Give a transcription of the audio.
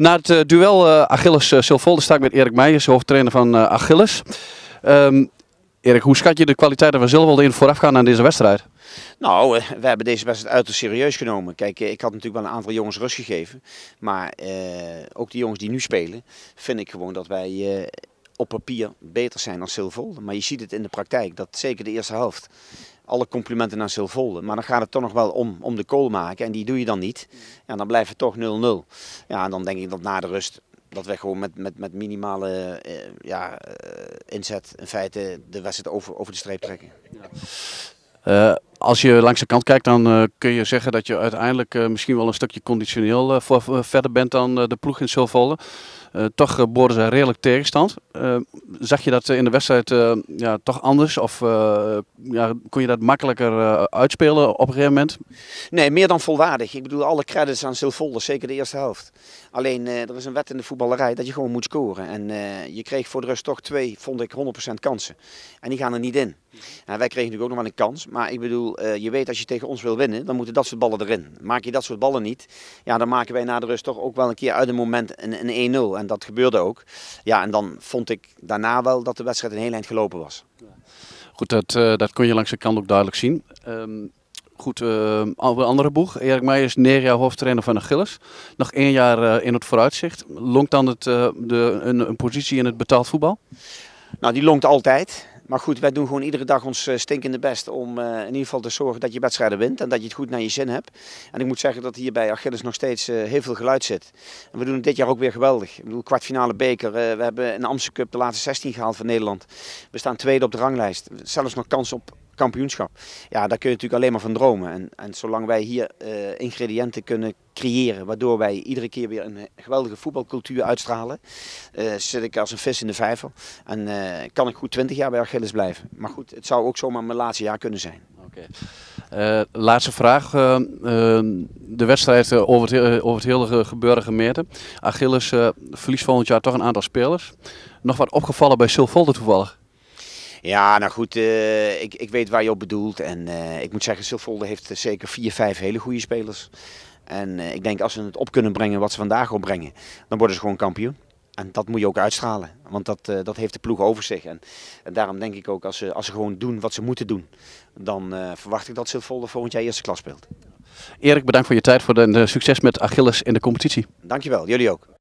Na het eh, duel eh, Achilles-Silvolde eh, sta ik met Erik Meijers, hoofdtrainer van Achilles. Ehm, Erik, hoe schat je de kwaliteiten van Zilwelde in voorafgaan aan deze wedstrijd? Nou, we hebben deze wedstrijd uiterst serieus genomen. Kijk, ik had natuurlijk wel een aantal jongens rust gegeven. Maar ook die jongens die nu spelen, vind ik gewoon dat wij op papier beter zijn dan Silvolde. Maar je ziet het in de praktijk, dat zeker de eerste helft alle complimenten naar Silvolde. Maar dan gaat het toch nog wel om, om de kool maken. En die doe je dan niet. En dan blijft het toch 0-0. Ja, en dan denk ik dat na de rust dat we gewoon met, met, met minimale eh, ja, eh, inzet in feite de wedstrijd over, over de streep trekken. Ja. Eh, als je langs de kant kijkt, dan eh, kun je zeggen dat je uiteindelijk eh, misschien wel een stukje conditioneel eh, verder bent dan de ploeg in Silvolle. toch uh, boorden ze redelijk tegenstand. zag je dat in de wedstrijd ja, toch anders? Of ja, kon je dat makkelijker uitspelen op een gegeven moment? Nee, meer dan volwaardig. Ik bedoel, alle credits aan Silvolle, zeker de eerste helft. Alleen, er is een wet in de voetballerij dat je gewoon moet scoren. En je kreeg voor de rust toch twee, vond ik, 100% kansen. En die gaan er niet in. Mhm. Nou, wij kregen natuurlijk ook nog wel een kans. Maar ik bedoel, eh, je weet als je tegen ons wil winnen, dan moeten dat soort ballen erin. Maak je dat soort ballen niet, ja, dan maken wij na de rust toch ook wel een keer uit een moment een, een 1-0. En dat gebeurde ook. Ja, en dan vond ik daarna wel dat de wedstrijd een heel eind gelopen was. Goed, dat, eh, dat kon je langs de kant ook duidelijk zien. Um, goed, uh, andere boeg. Erik Meijers, is negen jaar hoofdtrainer van Achilles. Nog één jaar in het vooruitzicht. Longt dan het, de, een, een positie in het betaald voetbal? Nou, die longt altijd. Maar goed, wij doen gewoon iedere dag ons eh, stinkende best om eh, in ieder geval te zorgen dat je wedstrijden wint en dat je het goed naar je zin hebt. En ik moet zeggen dat hier bij Achilles nog steeds eh, heel veel geluid zit. En we doen het dit jaar ook weer geweldig. Ik bedoel, kwartfinale beker. we hebben in de Amstel Cup de laatste 16 gehaald van Nederland. We staan tweede op de ranglijst. Zelfs nog kans op kampioenschap. Ja, daar kun je natuurlijk alleen maar van dromen. En, en zolang wij hier eh, ingrediënten kunnen creëren, waardoor wij iedere keer weer een eh, geweldige voetbalcultuur uitstralen, eh, zit ik als een vis in de vijver. En kan ik goed 20 jaar bij Achilles blijven. Maar goed, het zou ook zomaar mijn laatste jaar kunnen zijn. Oké. laatste vraag. Ehm, de wedstrijd over het, over het hele gebeuren gemeten. Achilles verliest volgend jaar toch een aantal spelers. Nog wat opgevallen bij Silvolde toevallig? Ja, nou goed, eh, ik, ik weet waar je op bedoelt. En eh, ik moet zeggen, Silvolde heeft eh, zeker vier, vijf hele goede spelers. En ik denk als ze het op kunnen brengen wat ze vandaag opbrengen, dan worden ze gewoon kampioen. En dat moet je ook uitstralen, want dat, dat heeft de ploeg over zich. En, en, daarom denk ik ook, als ze, als ze gewoon doen wat ze moeten doen, dan verwacht ik dat Silvolde volgend jaar eerste klas speelt. Erik, bedankt voor je tijd voor de, succes met Achilles in de competitie. Dankjewel, jullie ook.